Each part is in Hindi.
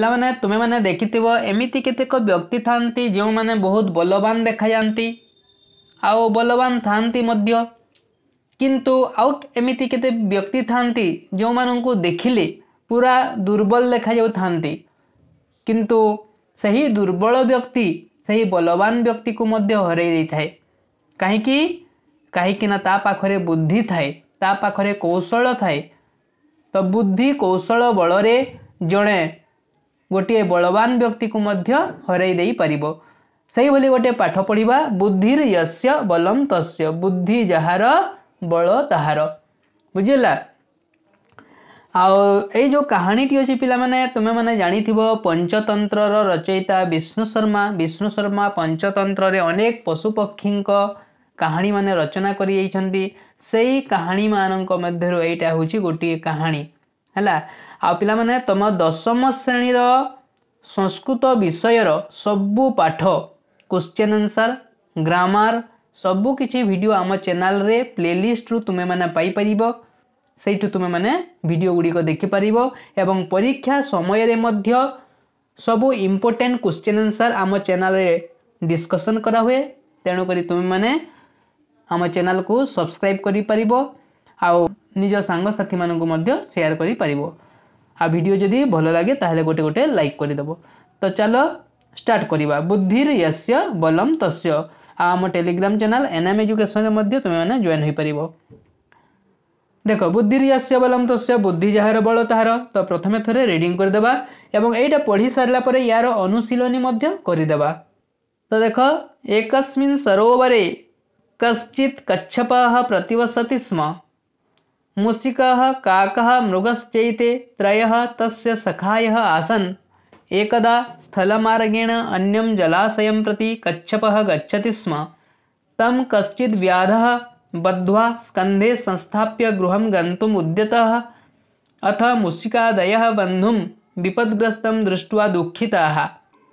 पाने तुम्हें देखिथ एमती केतेक व्यक्ति था जो मैंने बहुत बलवान देखा जाती आउ बलवान था किंतु आउ के व्यक्ति था जो मानक देखिले पूरा दुर्बल देखा था किंतु से दुर्बल व्यक्ति से ही बलवान व्यक्ति को मध्य हर थाए कहीं कहीं पाखरे बुद्धि थाए ताखरे कौशल थाए तो बुद्धि कौशल बल्कि जड़े ଗୋଟିଏ ବଳବାନ ବ୍ୟକ୍ତିକୁ ମଧ୍ୟ ହରାଇ ଦେଇପାରିବ ସେହିଭଳି ଗୋଟିଏ ପାଠ ପଢ଼ିବା ବୁଦ୍ଧିର ୟଶ୍ୟ ବଲମ୍ ତସ୍ୟ ବୁଦ୍ଧି ଯାହାର ବଳ ତାହାର ବୁଝିଲା ଆଉ ଏଇ ଯେଉଁ କାହାଣୀଟି ଅଛି ପିଲାମାନେ ତୁମେମାନେ ଜାଣିଥିବ ପଞ୍ଚତନ୍ତ୍ରର ରଚୟିତା ବିଷ୍ଣୁ ଶର୍ମା ବିଷ୍ଣୁ ଶର୍ମା ପଞ୍ଚତନ୍ତ୍ରରେ ଅନେକ ପଶୁପକ୍ଷୀଙ୍କ କାହାଣୀମାନେ ରଚନା କରିଯାଇଛନ୍ତି ସେଇ କାହାଣୀମାନଙ୍କ ମଧ୍ୟରୁ ଏଇଟା ହେଉଛି ଗୋଟିଏ କାହାଣୀ ହେଲା ଆଉ ପିଲାମାନେ ତମ ଦଶମ ଶ୍ରେଣୀର ସଂସ୍କୃତ ବିଷୟର ସବୁ ପାଠ କୋଶ୍ଚେନ୍ ଆନ୍ସର୍ ଗ୍ରାମାର ସବୁ କିଛି ଭିଡ଼ିଓ ଆମ ଚ୍ୟାନେଲ୍ରେ ପ୍ଲେଲିଷ୍ଟରୁ ତୁମେମାନେ ପାଇପାରିବ ସେଇଠୁ ତୁମେମାନେ ଭିଡ଼ିଓ ଗୁଡ଼ିକ ଦେଖିପାରିବ ଏବଂ ପରୀକ୍ଷା ସମୟରେ ମଧ୍ୟ ସବୁ ଇମ୍ପୋର୍ଟାଣ୍ଟ କୋଶ୍ଚେନ୍ ଆନ୍ସର୍ ଆମ ଚ୍ୟାନେଲ୍ରେ ଡିସ୍କସନ୍ କରାହୁଏ ତେଣୁକରି ତୁମେମାନେ ଆମ ଚ୍ୟାନେଲ୍କୁ ସବସ୍କ୍ରାଇବ୍ କରିପାରିବ ଆଉ ନିଜ ସାଙ୍ଗସାଥିମାନଙ୍କୁ ମଧ୍ୟ ସେୟାର କରିପାରିବ આ ଭିଡ଼ିଓ ଯଦି ଭଲ ଲାଗେ ତାହେଲେ ଗୋଟେ ଗୋଟେ ଲାଇକ୍ କରିଦେବ ତ ଚାଲ ଷ୍ଟାର୍ଟ କରିବା ବୁଦ୍ଧିର ୟସ୍ୟ ବଲମ୍ ତସ୍ୟ ଆଉ ଆମ ଟେଲିଗ୍ରାମ ଚ୍ୟାନେଲ୍ ଏନ୍ ଏମ୍ ଏଜୁକେସନ୍ରେ ମଧ୍ୟ ତୁମେମାନେ ଜଏନ୍ ହୋଇପାରିବ ଦେଖ ବୁଦ୍ଧିର ୟସ୍ୟ ବଲମ୍ ତସ୍ୟ ବୁଦ୍ଧି ଯାହାର ବଳ ତାହାର ତ ପ୍ରଥମେ ଥରେ ରିଡ଼ିଂ କରିଦେବା ଏବଂ ଏଇଟା ପଢ଼ି ସାରିଲା ପରେ ୟାର ଅନୁଶୀଳନୀ ମଧ୍ୟ କରିଦେବା ତ ଦେଖ ଏକସ୍ମିନ୍ ସରୋବରେ କଶ୍ଚିତ୍ କଚ୍ଛପାः ପ୍ରତିବସତି ସ୍ମ मूषिकः काकः मृगश्चैते त्रयः तस्य सखायः आसन् एकदा स्थलमार्गेण अन्यं जलाशयं प्रति कच्छपः गच्छति स्म तं कश्चिद् व्याधः बद्ध्वा स्कन्धे संस्थाप्य गृहं गन्तुम् उद्यतः अथ मूषिकादयः बन्धुं विपद्ग्रस्तं दृष्ट्वा दुःखिताः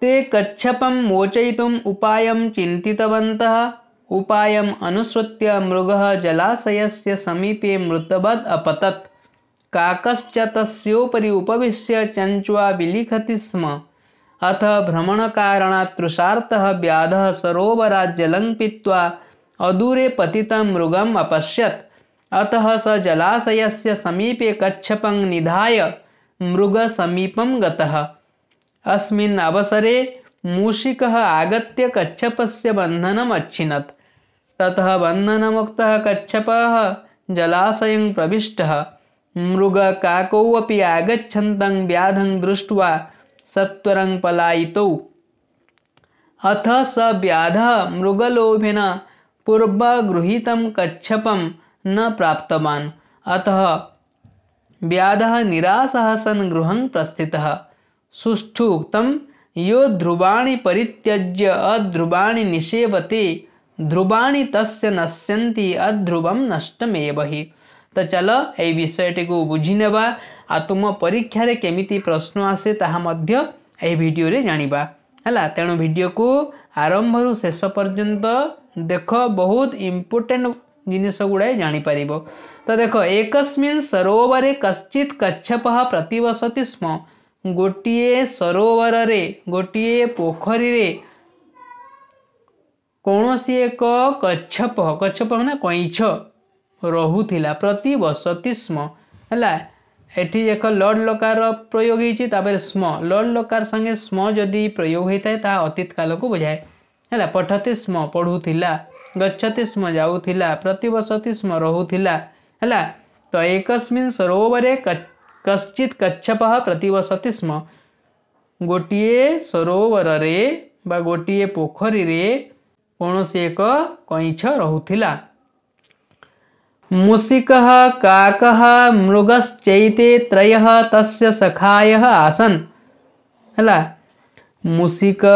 ते कच्छपं मोचयितुम् उपायं चिन्तितवन्तः अनुसृत मृग जलाशय से समीपे मृतवद अपतत् काकश्च तस्योपरि उपविश्य विलिखति स्म अथ भ्रमणकारणात् तृषार्तः व्याधः सरोवरात् जलं पीत्वा अदूरे पति मृगम अपश्यत् अतः स जलाशय समीपे कच्छप निधाय मृग समीप अस्मिन् मूषिक आगत आगत्य कच्छपस्य बन्धनम् ततः बन्धनमुक्तः कच्छपः जलाशयं प्रविष्टः मृगकाकौ अपि आगछत व्याधं दृष्ट्वा सत्वर पलायितौ अथ स मृगलोभन मृगलोभेन पूर्वगृहीतं कच्छप न प्राप्तवान् अतः व्याधः निराश सन् गृहं प्रस्थितः सुष्ठु उक्तं यो ध्रुवाणि परित्यज्य अध्रुवाणि निषेवते ধ্রুবাণী তস্য নশ্যন্তি অধ্রুবম নষ্টমেব হি তো চল এই বিষয়টিକୁ ବୁଝି ନେବା ଆଉ ତୁମ ପରୀକ୍ଷାରେ କେମିତି ପ୍ରଶ୍ନ ଆସେ ତାହା ମଧ୍ୟ ଏହି ଭିଡ଼ିଓରେ ଜାଣିବା ହେଲା ତେଣୁ ଭିଡ଼ିଓକୁ ଆରମ୍ଭରୁ ଶେଷ ପର୍ଯ୍ୟନ୍ତ ଦେଖ ବହୁତ ଇମ୍ପୋର୍ଟାଣ୍ଟ ଜିନିଷ ଗୁଡ଼ାଏ ଜାଣିପାରିବ ତ ଦେଖ ଏକସ୍ମିନ୍ ସରୋବରେ କଶ୍ଚିତ୍ କଚ୍ଛପ ପ୍ରତିବସତି ସ୍ମ ଗୋଟିଏ ସରୋବରରେ ଗୋଟିଏ ପୋଖରୀରେ कसि एक कछप कछप नै छुला प्रति बसती स्म होला ए लड्लकार प्रयोग हुन्छ त स्डलकार साङ्गे स्म जाए ता अतीतकालको बुझाए होला पठति स्म पढुला गछति प्रति बसती स्म रहस्मिन सरोवर कच्चित कच्छप प्रति बसती स्म गोट सरोवरे बा गोट पोखरी କୌଣସି ଏକ କଇଁଛ ରହୁଥିଲା ମୂଷିକ କାକ ମୃଗଶ୍ଚେତେ ତ୍ରୟ ତସ୍ୟ ସଖାୟ ଆସନ୍ ହେଲା ମୂଷିକ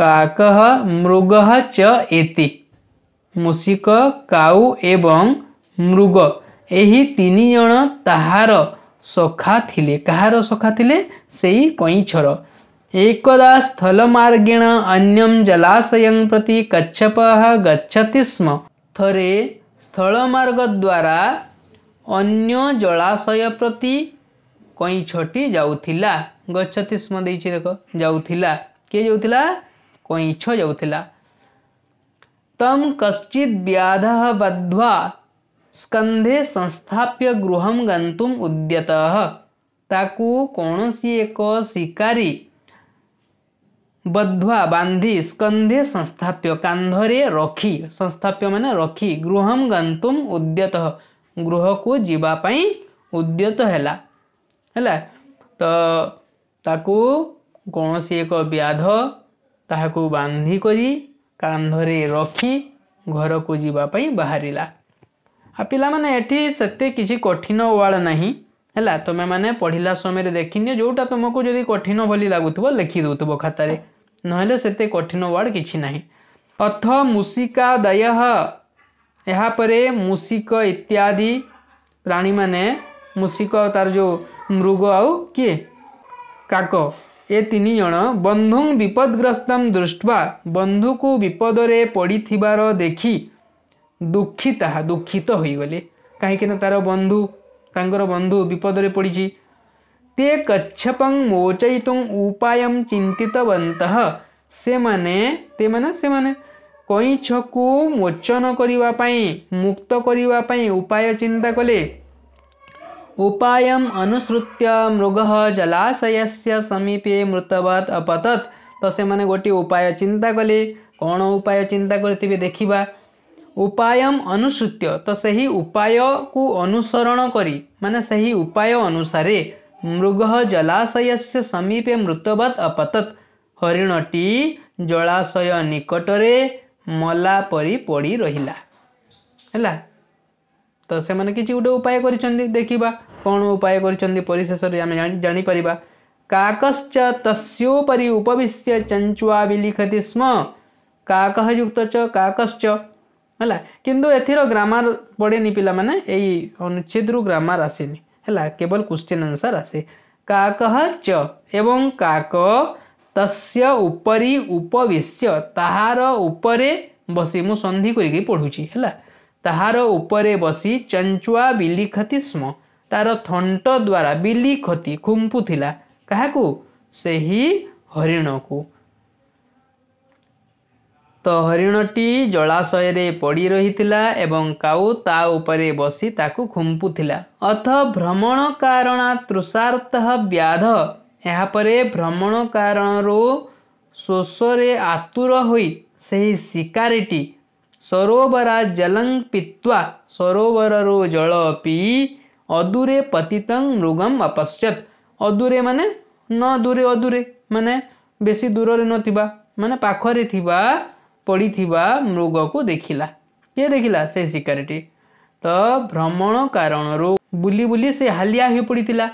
କାକ ମୃଗ ଚ ଏତେ ମୂଷିକ କାଉ ଏବଂ ମୃଗ ଏହି ତିନି ଜଣ ତାହାର ସଖା ଥିଲେ କାହାର ସଖା ଥିଲେ ସେଇ କଇଁଛର एकदा स्थल मार्गेण अन्यम जलाशय प्रति कच्छप गच्छति स्म थरे स्थल मार्ग द्वारा अन्य जलाशय प्रति कई छटी जाऊला गति स्म देख जाऊला किए जाऊला कईछ जाऊला तम कश्चि व्याध बध्वा स्कंधे संस्थाप्य गृह गंतुम उद्यत ताकू कौन सी एक शिकारी बद्वा बांधी स्कंधे संस्थाप्य कांधरे रखी संस्थाप्य मान रखी गृह गंतुम उद्यत गृह को जीवापी उद्यत है तो ताकू कौन सी एक व्याध ताक बांधिक कांधरे रखी घर को जीवापी बाहर आ पाने से कठिन वाड़ नहीं है तुम्हें मैंने पढ़ला समय देखी नहीं जोटा तुमको जो कठिन भली लगुव थो, लिखी खातारे ना से कठिन वार्ड कि ना अथ मूषिका दय यापर मूषिक इत्यादि प्राणी मैंने मूषिक तार जो मृग आउ किए काक ए तीन जन बंधु विपदग्रस्तम दृष्टवा बंधु को विपद पड़ी पड़ थी देखी दुखिता दुखित तो हो गले कहीं तार बंधु ତାଙ୍କର ବନ୍ଧୁ ବିପଦରେ ପଡ଼ିଛି ତେ କଚ୍ଛପଂ ମୋଚୟିତୁଂ ଉପାୟଂ ଚିନ୍ତିତବନ୍ତଃ ସେମାନେ ତେ ମାନେ ସେମାନେ କଇଁଛକୁ ମୋଚନ କରିବା ପାଇଁ ମୁକ୍ତ କରିବା ପାଇଁ ଉପାୟ ଚିନ୍ତା କଲେ उपायम् अनुसृत्य मृगः जलाशयस्य समीपे मृतवत् अपतत् ତ ସେମାନେ ଗୋଟିଏ ଉପାୟ ଚିନ୍ତା କଲେ କ'ଣ ଉପାୟ ଚିନ୍ତା କରିଥିବେ ଦେଖିବା ଉପାୟମ୍ ଅନୁସୃତ୍ୟ ତ ସେହି ଉପାୟକୁ ଅନୁସରଣ କରି ମାନେ ସେହି ଉପାୟ ଅନୁସାରେ ମୃଗ ଜଳାଶୟସ୍ୟ ସମୀପେ ମୃତବତ୍ ଅପତତ୍ ହରିଣଟି ଜଳାଶୟ ନିକଟରେ ମଲା ପରି ପଡ଼ି ରହିଲା ହେଲା ତ ସେମାନେ କିଛି ଗୋଟେ ଉପାୟ କରିଛନ୍ତି ଦେଖିବା କ'ଣ ଉପାୟ କରିଛନ୍ତି ପରିଶେଷରେ ଆମେ ଜାଣିପାରିବା କାକଶ୍ଚ ତସ୍ୟୋପରି ଉପବିଶ୍ୟ ଚଞ୍ଚୁଆ ବି ଲିଖତି ସ୍ମ କାକଃ ଯୁକ୍ତ ଚ କାକଶ୍ଚ ହେଲା କିନ୍ତୁ ଏଥିର ଗ୍ରାମାର ପଢ଼େନି ପିଲାମାନେ ଏଇ ଅନୁଚ୍ଛେଦରୁ ଗ୍ରାମାର ଆସେନି ହେଲା କେବଳ କ୍ୱେଶ୍ଚିନ୍ ଆନ୍ସର୍ ଆସେ କାକ ଚ ଏବଂ କାକ ତସ୍ୟ ଉପରି ଉପବିଶ୍ୟ ତାହାର ଉପରେ ବସି ମୁଁ ସନ୍ଧି କରିକି ପଢ଼ୁଛି ହେଲା ତାହାର ଉପରେ ବସି ଚଞ୍ଚୁଆ ବିଲି କ୍ଷତି ସ୍ମ ତାର ଥଣ୍ଟ ଦ୍ୱାରା ବିଲି କ୍ଷତି ଖୁମ୍ପୁଥିଲା କାହାକୁ ସେହି ହରିଣକୁ ତ ହରିଣଟି ଜଳାଶୟରେ ପଡ଼ି ରହିଥିଲା ଏବଂ କାଉ ତା ଉପରେ ବସି ତାକୁ ଖୁମ୍ପୁଥିଲା ଅଥ ଭ୍ରମଣ କାରଣ ତୃଷାର୍ଥ ବ୍ୟାଧ ଏହାପରେ ଭ୍ରମଣ କାରଣରୁ ଶୋଷରେ ଆତୁର ହୋଇ ସେହି ଶିକାରୀଟି ସରୋବରା ଜଲଂ ପିତ୍ୱା ସରୋବରରୁ ଜଳ ପିଇ ଅଦୂରେ ପତିତଂ ମୃଗମ ଅପଶ୍ଚତ୍ ଅଦୂରେ ମାନେ ନ ଦୂରେ ଅଦୂରେ ମାନେ ବେଶୀ ଦୂରରେ ନଥିବା ମାନେ ପାଖରେ ଥିବା पड़ा मृग को देखला किए देखला से शिकारी तो भ्रमण कारण बुले बुले से हालिया ही पड़ा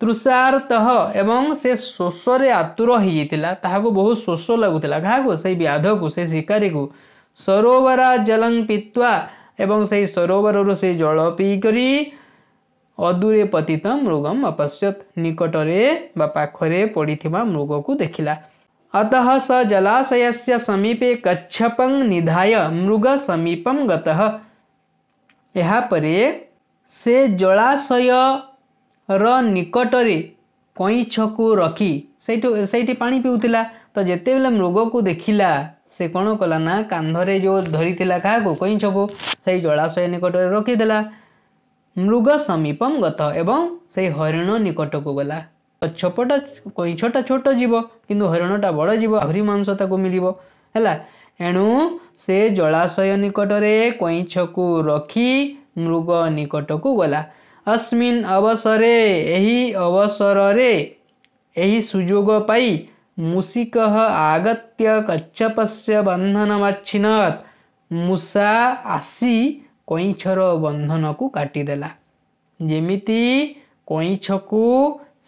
तुषारतः एवं से शोषे आतुर होता बहुत शोष लगुला क्या से व्याध को से शिकारी को सरोवर जलंग पीतवा एवं से सरोवर से जल पीकर अदूरे पतित मृगम अपश्यत निकटरे पाखरे पड़ी मृग को देखला अतः स जलाशय से समीपे कच्छप निधाय मृग समीपं गतः यहाँ से जलाशय र निकटरे कईछकु रखी से पा पानी तो तो जत मृग को देखला से कौन कला ना कांधरे जो धरी क्या कईछकु से जलाशय निकट रखिदेला मृग समीपम गत एवं से हरिण निकट को गला କଚ୍ଛପଟା କଇଁଛଟା ଛୋଟ ଯିବ କିନ୍ତୁ ହରିଣଟା ବଡ଼ ଯିବ ଆହୁରି ମାଂସ ତାକୁ ମିଳିବ ହେଲା ଏଣୁ ସେ ଜଳାଶୟ ନିକଟରେ କଇଁଛକୁ ରଖି ମୃଗ ନିକଟକୁ ଗଲା ଅସ୍ମିନ୍ ଅବସରରେ ଏହି ଅବସରରେ ଏହି ସୁଯୋଗ ପାଇ ମୂଷିକ ଆଗତ୍ୟ କଚ୍ଛପଶ୍ୟ ବନ୍ଧନ ମାଛିନତ୍ ମୂଷା ଆସି କଇଁଛର ବନ୍ଧନକୁ କାଟିଦେଲା ଯେମିତି କଇଁଛକୁ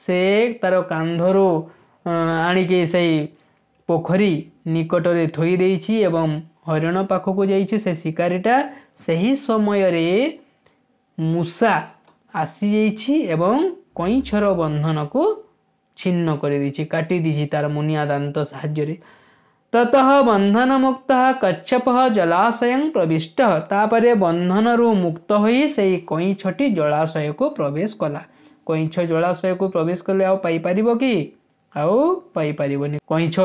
ସେ ତା'ର କାନ୍ଧରୁ ଆଣିକି ସେଇ ପୋଖରୀ ନିକଟରେ ଥୋଇ ଦେଇଛି ଏବଂ ହରିଣ ପାଖକୁ ଯାଇଛି ସେ ଶିକାରୀଟା ସେହି ସମୟରେ ମୂଷା ଆସିଯାଇଛି ଏବଂ କଇଁଛର ବନ୍ଧନକୁ ଛିନ୍ନ କରିଦେଇଛି କାଟିଦେଇଛି ତା'ର ମୁନିଆ ଦାନ୍ତ ସାହାଯ୍ୟରେ ତତଃ ବନ୍ଧନମୁକ୍ତ କଚ୍ଛପ ଜଳାଶୟ ପ୍ରବିଷ୍ଟ ତାପରେ ବନ୍ଧନରୁ ମୁକ୍ତ ହୋଇ ସେହି କଇଁଛଟି ଜଳାଶୟକୁ ପ୍ରବେଶ କଲା कईछ जलाशय को प्रवेश कले आईपर कि आईपर कईछ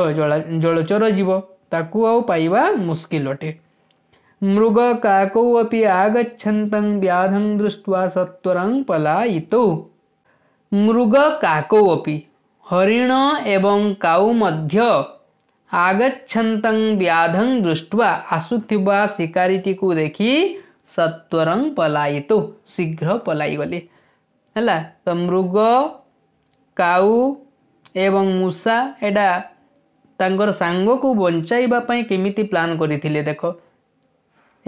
जलचर जीव ताकूब मुस्किल अटे मृग काकोपि आगछत व्याधं दृष्टि सत्वर पलायित मृग काकोपि हरिण एवं काऊ आगछत व्याधं दृष्टवा आसुवा शिकारीटी को देखी सत्वर पलायित शीघ्र पलाईगले ହେଲା ତ ମୃଗ କାଉ ଏବଂ ମୂଷା ଏଇଟା ତାଙ୍କର ସାଙ୍ଗକୁ ବଞ୍ଚାଇବା ପାଇଁ କେମିତି ପ୍ଲାନ୍ କରିଥିଲେ ଦେଖ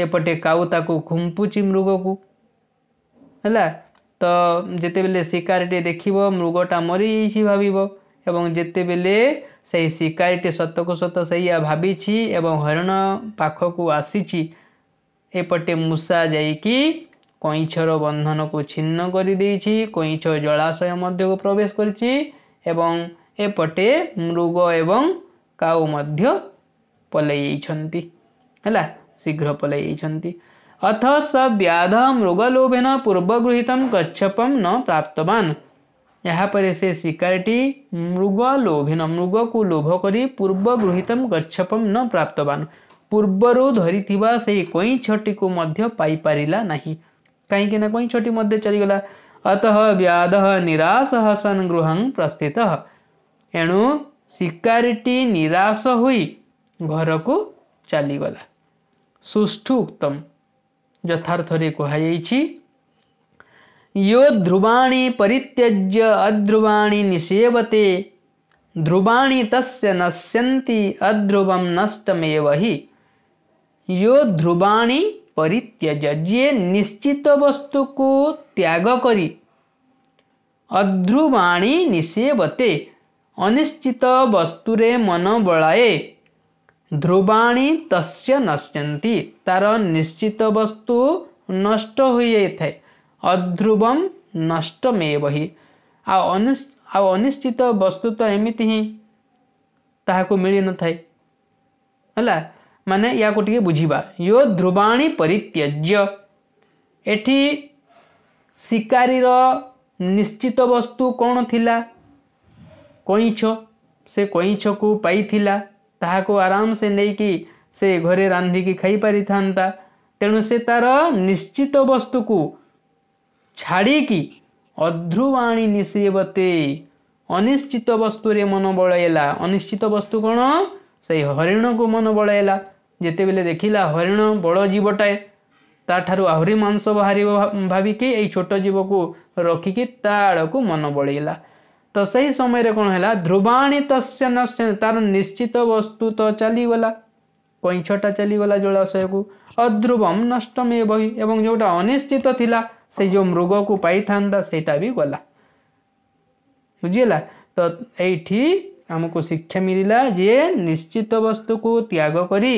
ଏପଟେ କାଉ ତାକୁ ଖୁମ୍ପୁଛି ମୃଗକୁ ହେଲା ତ ଯେତେବେଳେ ଶିକାରୀଟି ଦେଖିବ ମୃଗଟା ମରିଯାଇଛି ଭାବିବ ଏବଂ ଯେତେବେଳେ ସେଇ ଶିକାରୀଟି ସତକୁ ସତ ସେଇଆ ଭାବିଛି ଏବଂ ହରିଣ ପାଖକୁ ଆସିଛି ଏପଟେ ମୂଷା ଯାଇକି କଇଁଛର ବନ୍ଧନକୁ ଛିନ୍ନ କରିଦେଇଛି କଇଁଛ ଜଳାଶୟ ମଧ୍ୟକୁ ପ୍ରବେଶ କରିଛି ଏବଂ ଏପଟେ ମୃଗ ଏବଂ କାଉ ମଧ୍ୟ ପଲେଇ ହେଲା ଶୀଘ୍ର अथ स व्याध पूर्व पूर्वगृहित कच्छपम न प्राप्तवान यहाँ पर से शिकारटी मृगलोभेन मृग को लोभ कर पूर्वगृहित कच्छपम न प्राप्तवान पूर्वर धरी से कईछटी को पाई कहीं ना कहीं छोटी मध्य चलीगला अतः व्याध निराश सन गृह प्रस्थित एणु शिकारी निराश हो घर को चलीगला सुष्ठु उत्तम यथार्थी कहुई यो ध्रुवाणी परित्यज्य अध्रुवाणी निषेवते ध्रुवाणी तस्य नश्यन्ति अध्रुवम नष्टमेव ही यो ध्रुवाणी ପରିତ୍ୟଜ ଯିଏ ନିଶ୍ଚିତ ବସ୍ତୁକୁ ତ୍ୟାଗ କରି ଅଧ୍ରୁବାଣୀ ନିଷେବତେ ଅନିଶ୍ଚିତ ବସ୍ତୁରେ ମନ ବଳାଏ ଧ୍ରୁବାଣୀ ତସ୍ୟ ନଶ୍ୟନ୍ତି ତା'ର ନିଶ୍ଚିତ ବସ୍ତୁ ନଷ୍ଟ ହୋଇଯାଇଥାଏ ଅଧ୍ରୁବମ୍ ନଷ୍ଟ ମେବହି ଆଉ ଆଉ ଅନିଶ୍ଚିତ ବସ୍ତୁ ତ ଏମିତି ହିଁ ତାହାକୁ ମିଳିନଥାଏ ହେଲା मे या टिक बुझिया यो ध्रुवाणी परित्याज्य शारी निश्चित वस्तु थिला कैछ से कैछ कुरा ताकु आरामसे आराम से से घरे घर रान्धिक खाइ पारिथा से तार निश्चित वस्तुको छाडिक अध्रुवाणी निशेबते अनिश्चित वस्तु रे वस्तुले मनोबल अनिश्चित वस्तु से कै हरिणको मनोबल जिते बिल देखला हरिण बड़ जीवटाए ताठू आहरी मंस बाहर भाविकी छोट जीव को रखिक ताड़ मन बड़ेगा तो से ही समय कौन है ध्रुवाणी तस्य नश्य तार निश्चित वस्तु तो चलीगला कईछटा चलीगला जलाशय को अध्रुवम नष्ट बही एवं जोटा अनिश्चित था से जो मृग को पाई था सहीटा गला बुझेगा तो ये आमको शिक्षा मिलला जे निश्चित वस्तु को त्याग करी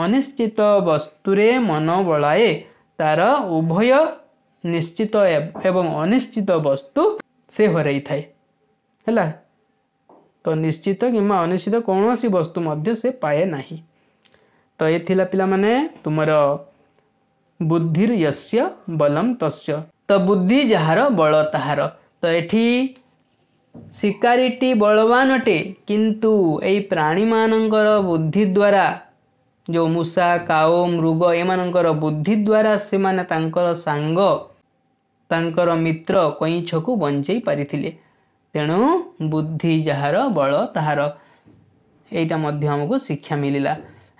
ଅନିଶ୍ଚିତ ବସ୍ତୁରେ ମନ ବଳାଏ ତା'ର ଉଭୟ ନିଶ୍ଚିତ ଏବଂ ଅନିଶ୍ଚିତ ବସ୍ତୁ ସେ ହରାଇଥାଏ ହେଲା ତ ନିଶ୍ଚିତ କିମ୍ବା ଅନିଶ୍ଚିତ କୌଣସି ବସ୍ତୁ ମଧ୍ୟ ସେ ପାଏ ନାହିଁ ତ ଏ ଥିଲା ପିଲାମାନେ ତୁମର ବୁଦ୍ଧିର ୟସ୍ୟ ବଲମ୍ ତସ୍ୟ ତ ବୁଦ୍ଧି ଯାହାର ବଳ ତାହାର ତ ଏଠି ଶିକାରୀଟି ବଳବାନ ଅଟେ କିନ୍ତୁ ଏଇ ପ୍ରାଣୀମାନଙ୍କର ବୁଦ୍ଧି ଦ୍ୱାରା ଯେଉଁ ମୂଷା କାଓ ମୃଗ ଏମାନଙ୍କର ବୁଦ୍ଧି ଦ୍ୱାରା ସେମାନେ ତାଙ୍କର ସାଙ୍ଗ ତାଙ୍କର ମିତ୍ର କଇଁଛକୁ ବଞ୍ଚେଇ ପାରିଥିଲେ ତେଣୁ ବୁଦ୍ଧି ଯାହାର ବଳ ତାହାର ଏଇଟା ମଧ୍ୟ ଆମକୁ ଶିକ୍ଷା ମିଳିଲା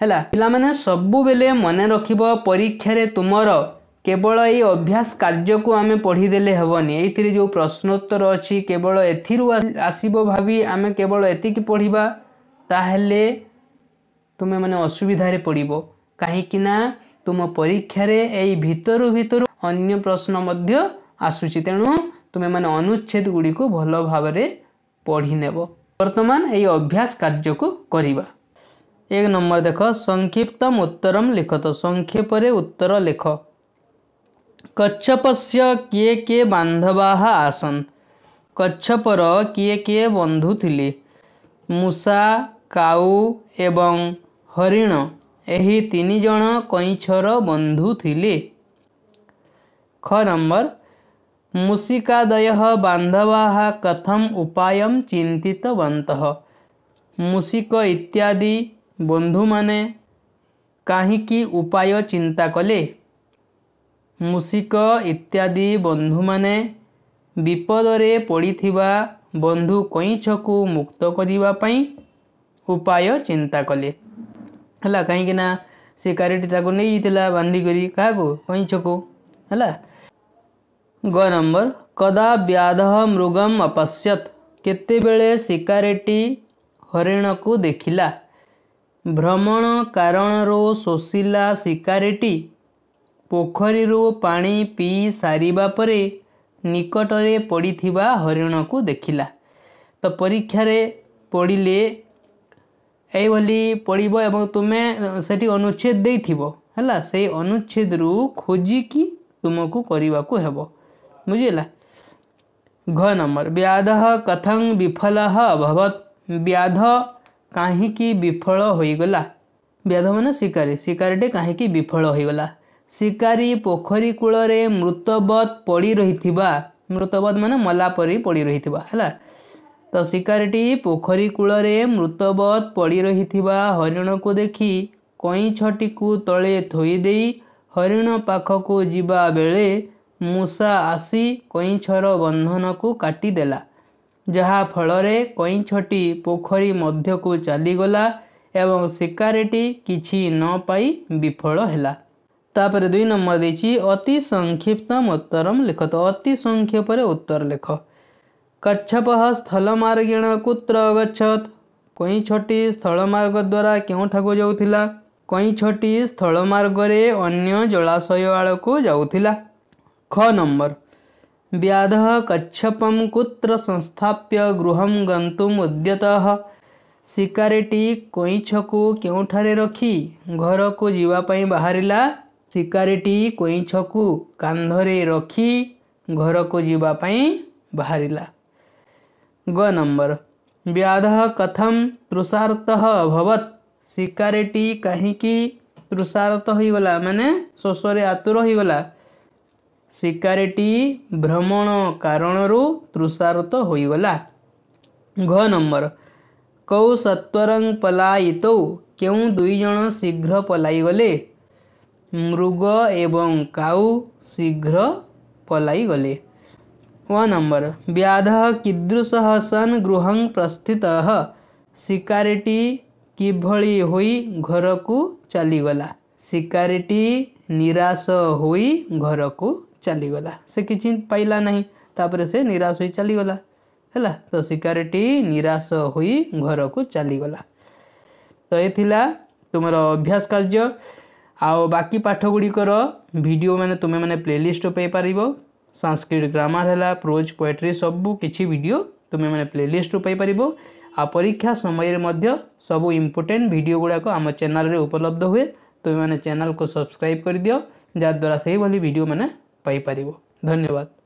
ହେଲା ପିଲାମାନେ ସବୁବେଳେ ମନେ ରଖିବ ପରୀକ୍ଷାରେ ତୁମର କେବଳ ଏଇ ଅଭ୍ୟାସ କାର୍ଯ୍ୟକୁ ଆମେ ପଢ଼ିଦେଲେ ହେବନି ଏଇଥିରେ ଯେଉଁ ପ୍ରଶ୍ନୋତ୍ତର ଅଛି କେବଳ ଏଥିରୁ ଆସିବ ଭାବି ଆମେ କେବଳ ଏତିକି ପଢ଼ିବା ତାହେଲେ ତୁମେମାନେ ଅସୁବିଧାରେ ପଡ଼ିବ କାହିଁକି ନା ତୁମ ପରୀକ୍ଷାରେ ଏଇ ଭିତରୁ ଭିତରୁ ଅନ୍ୟ ପ୍ରଶ୍ନ ମଧ୍ୟ ଆସୁଛି ତେଣୁ ତୁମେମାନେ ଅନୁଚ୍ଛେଦ ଗୁଡ଼ିକୁ ଭଲ ଭାବରେ ପଢ଼ି ନେବ ବର୍ତ୍ତମାନ ଏହି ଅଭ୍ୟାସ କାର୍ଯ୍ୟକୁ କରିବା ଏକ ନମ୍ବର ଦେଖ ସଂକ୍ଷିପ୍ତମ ଉତ୍ତରମ ଲେଖ ତ ସଂକ୍ଷେପରେ ଉତ୍ତର ଲେଖ କଚ୍ଛପଶ୍ୟ କିଏ କିଏ ବାନ୍ଧବାହ ଆସନ୍ କଚ୍ଛପର କିଏ କିଏ ବନ୍ଧୁ ଥିଲେ ମୂଷା କାଉ ଏବଂ ହରିଣ ଏହି ତିନି ଜଣ କଇଁଛର ବନ୍ଧୁ ଥିଲେ ଖ ନମ୍ବର ମୂଷିକାଦୟ ବାନ୍ଧବା କଥମ ଉପାୟ ଚିନ୍ତିତବନ୍ତ ମୂଷିକ ଇତ୍ୟାଦି ବନ୍ଧୁମାନେ କାହିଁକି ଉପାୟ ଚିନ୍ତା କଲେ ମୂଷିକ ଇତ୍ୟାଦି ବନ୍ଧୁମାନେ ବିପଦରେ ପଡ଼ିଥିବା ବନ୍ଧୁ କଇଁଛକୁ ମୁକ୍ତ କରିବା ପାଇଁ ଉପାୟ ଚିନ୍ତା କଲେ ହେଲା କାହିଁକିନା ସେ କାରିଟି ତାକୁ ନେଇଯାଇଥିଲା ବାନ୍ଧିକରି କାହାକୁ କଇଁଛକୁ ହେଲା ଗ ନମ୍ବର କଦା ବ୍ୟାଧ ମୃଗମ ଅପଶ୍ୟତ କେତେବେଳେ ଶିକାରେଟି ହରିଣକୁ ଦେଖିଲା ଭ୍ରମଣ କାରଣରୁ ଶୋଷିଲା ଶିକାରେଟି ପୋଖରୀରୁ ପାଣି ପିଇ ସାରିବା ପରେ ନିକଟରେ ପଡ଼ିଥିବା ହରିଣକୁ ଦେଖିଲା ତ ପରୀକ୍ଷାରେ ପଡ଼ିଲେ এইভাবে পড়ব এবং তুমি সেটি অনুচ্ছেদ দিয়ে ହେଲା ସେଇ ଅନୁଚ୍ଛେଦରୁ ଖୋଜିକି ତୁମକୁ କରିବାକୁ ହେବ ବୁଝିଲା ଘ ନମ୍ବର ବ୍ୟାଧ କଥଂ ବିଫଳ ଅଭବତ୍ ବ୍ୟାଧ କାହିଁକି ବିଫଳ ହୋଇଗଲା ବ୍ୟାଧ ମାନେ ଶିକାରୀ ଶିକାରୀଟେ କାହିଁକି ବିଫଳ ହୋଇଗଲା ଶିକାରୀ ପୋଖରୀ କୂଳରେ ମୃତବତ୍ ପଡ଼ି ରହିଥିବା ମୃତବତ୍ ମାନେ ମଲା ପରି ପଡ଼ି ରହିଥିବା ହେଲା ତ ଶିକାରୀଟି ପୋଖରୀ କୂଳରେ ମୃତବତ ପଡ଼ି ରହିଥିବା ହରିଣକୁ ଦେଖି କଇଁଛଟିକୁ ତଳେ ଥୋଇଦେଇ ହରିଣ ପାଖକୁ ଯିବାବେଳେ ମୂଷା ଆସି କଇଁଛର ବନ୍ଧନକୁ କାଟିଦେଲା ଯାହାଫଳରେ କଇଁଛଟି ପୋଖରୀ ମଧ୍ୟକୁ ଚାଲିଗଲା ଏବଂ ଶିକାରୀଟି କିଛି ନ ପାଇ ବିଫଳ ହେଲା ତାପରେ ଦୁଇ ନମ୍ବର ଦେଇଛି ଅତି ସଂକ୍ଷିପ୍ତ ମୋତ୍ତରମ ଲେଖ ତ ଅତି ସଂକ୍ଷେପରେ ଉତ୍ତର ଲେଖ କଚ୍ଛପଃ ସ୍ଥଳମାର୍ଗେଣ କୁତ୍ର ଅଗଚ୍ଛତ୍ କଇଁଛଟି ସ୍ଥଳମାର୍ଗ ଦ୍ୱାରା କେଉଁଠାକୁ ଯାଉଥିଲା କଇଁଛଟି ସ୍ଥଳମାର୍ଗରେ ଅନ୍ୟ ଜଳାଶୟ ଆଡ଼କୁ ଯାଉଥିଲା ଖ ନମ୍ବର ବ୍ୟାଧଃ କଚ୍ଛପଂ କୁତ୍ର ସଂସ୍ଥାପ୍ୟ ଗୃହଂ ଗନ୍ତୁମ୍ ଉଦ୍ୟତଃ ଶିକାରୀଟି କଇଁଛକୁ କେଉଁଠାରେ ରଖି ଘରକୁ ଯିବା ପାଇଁ ବାହାରିଲା ଶିକାରୀଟି କଇଁଛକୁ କାନ୍ଧରେ ରଖି ଘରକୁ ଯିବା ପାଇଁ ବାହାରିଲା ग नंबर व्याध कथम तृषार्थ अभवत ଶିକାରୀଟି କାହିଁକି ତୃଷାରତ ହୋଇଗଲା ମାନେ ଶୋଷରେ ଆତୁର ହୋଇଗଲା ଶିକାରୀଟି ଭ୍ରମଣ କାରଣରୁ ତୃଷାରତ ହୋଇଗଲା ଘ ନମ୍ବର କଉ ସତ୍ୱରଂ ପଲାୟିତ କେଉଁ ଦୁଇଜଣ ଶୀଘ୍ର ପଲାଇଗଲେ ମୃଗ ଏବଂ କାଉ ଶୀଘ୍ର ପଲାଇଗଲେ वन नंबर व्याध कीदृश सन गृह प्रस्थित शिकारीटी किभली हो घर को चलीगला शिकारीटी निराश हो घर को चलीगला से किसी पाइला ना तापर से निराश हो चलीगला है तो शिकारीटी निराश हो घर को चलीगला तो ये तुम अभ्यास कार्य आकी बाकी पाठ गुड़िकर भिड मैंने तुम्हें मैंने प्लेलीस्ट पाइपर संस्कृत ग्रामर है प्रोज पोएट्री सब किसी भिड तुम्हें प्लेलीस्ट पाइपर आ परीक्षा समय सब इम्पोर्टेन्ट भिड गुड़ाक आम चेल उपलब्ध हुए तुम्हें मैंने चेल को सब्सक्राइब कर दिव जहाद्वारा से ही भिड मैंने पाइपर धन्यवाद